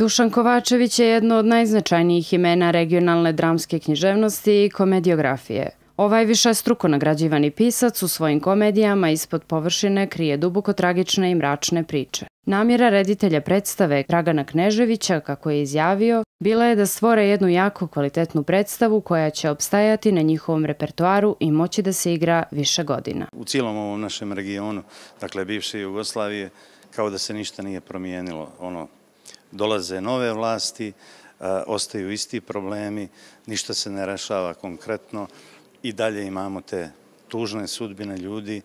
Dušan Kovačević je jedno od najznačajnijih imena regionalne dramske književnosti i komediografije. Ovaj više struko nagrađivani pisac u svojim komedijama ispod površine krije duboko tragične i mračne priče. Namjera reditelja predstave Dragana Kneževića, kako je izjavio, bila je da stvore jednu jako kvalitetnu predstavu koja će obstajati na njihovom repertuaru i moći da se igra više godina. U cijelom ovom našem regionu, dakle bivše Jugoslavije, kao da se ništa nije promijenilo, ono, dolaze nove vlasti, e, ostaju isti problemi, ništa se ne rešava konkretno i dalje imamo te tužne sudbine ljudi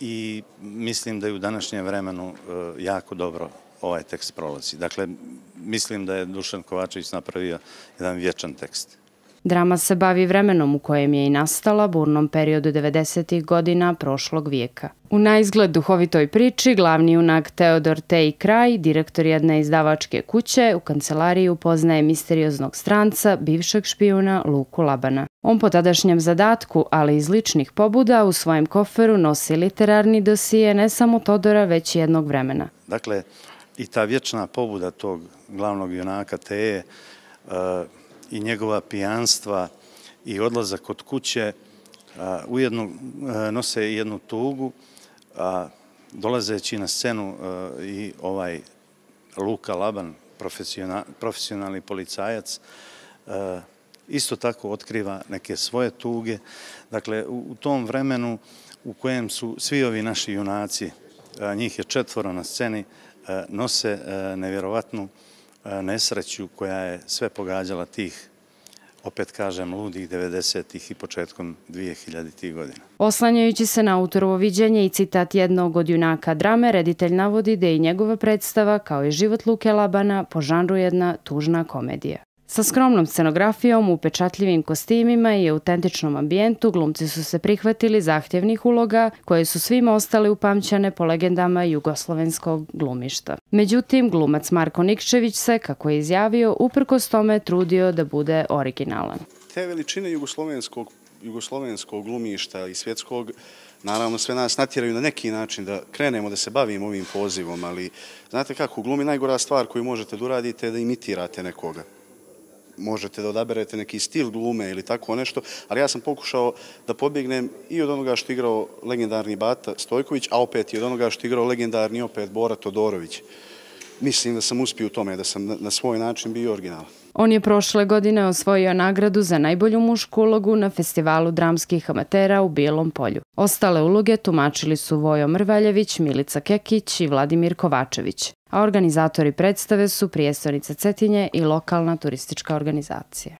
i mislim da je u današnjem vremenu e, jako dobro ovaj tekst prolazi. Dakle, mislim da je Dušan Kovačević napravio jedan vječan tekst. Drama se bavi vremenom u kojem je i nastala burnom periodu 90. godina prošlog vijeka. U najizgled duhovitoj priči glavni junak Teodor Tej Kraj, direktor jedne izdavačke kuće, u kancelariji upoznaje misterioznog stranca, bivšeg špijuna Luku Labana. On po tadašnjem zadatku, ali iz ličnih pobuda, u svojem koferu nosi literarni dosije ne samo Todora, već i jednog vremena. Dakle, i ta vječna pobuda tog glavnog junaka Teje i njegova pijanstva i odlazak od kuće ujedno e, nose jednu tugu, a dolazeći na scenu e, i ovaj Luka Laban, profesionalni policajac, e, isto tako otkriva neke svoje tuge. Dakle, u tom vremenu u kojem su svi ovi naši junaci, njih je četvoro na sceni, nose nevjerovatnu tugu, E, nesreću koja je sve pogađala tih, opet kažem, ludih 90-ih i početkom 2000-ih godina. Oslanjajući se na autorovo viđenje i citat jednog od junaka drame, reditelj navodi da je i njegova predstava, kao i život Luke Labana, po žanru jedna tužna komedija. Sa skromnom scenografijom, upečatljivim kostimima i autentičnom ambijentu, glumci su se prihvatili zahtjevnih uloga koje su svim ostale upamćane po legendama jugoslovenskog glumišta. Međutim, glumac Marko Nikčević se, kako je izjavio, uprkos tome trudio da bude originalan. Te veličine jugoslovenskog, jugoslovenskog glumišta i svjetskog, naravno sve nas natjeraju na neki način da krenemo da se bavimo ovim pozivom, ali znate kako, glumi najgora stvar koju možete da uradite je da imitirate nekoga možete da odaberete neki stil glume ili tako nešto, ali ja sam pokušao da pobjegnem i od onoga što igrao legendarni Bata Stojković, a opet i od onoga što igrao legendarni opet Bora Todorović mislim da sam uspio u tome, da sam na svoj način bio original. On je prošle godine osvojio nagradu za najbolju mušku ulogu na festivalu dramskih amatera u Bijelom polju. Ostale uloge tumačili su Vojo Mrvaljević, Milica Kekić i Vladimir Kovačević, a organizatori predstave su Prijestornica Cetinje i Lokalna turistička organizacija.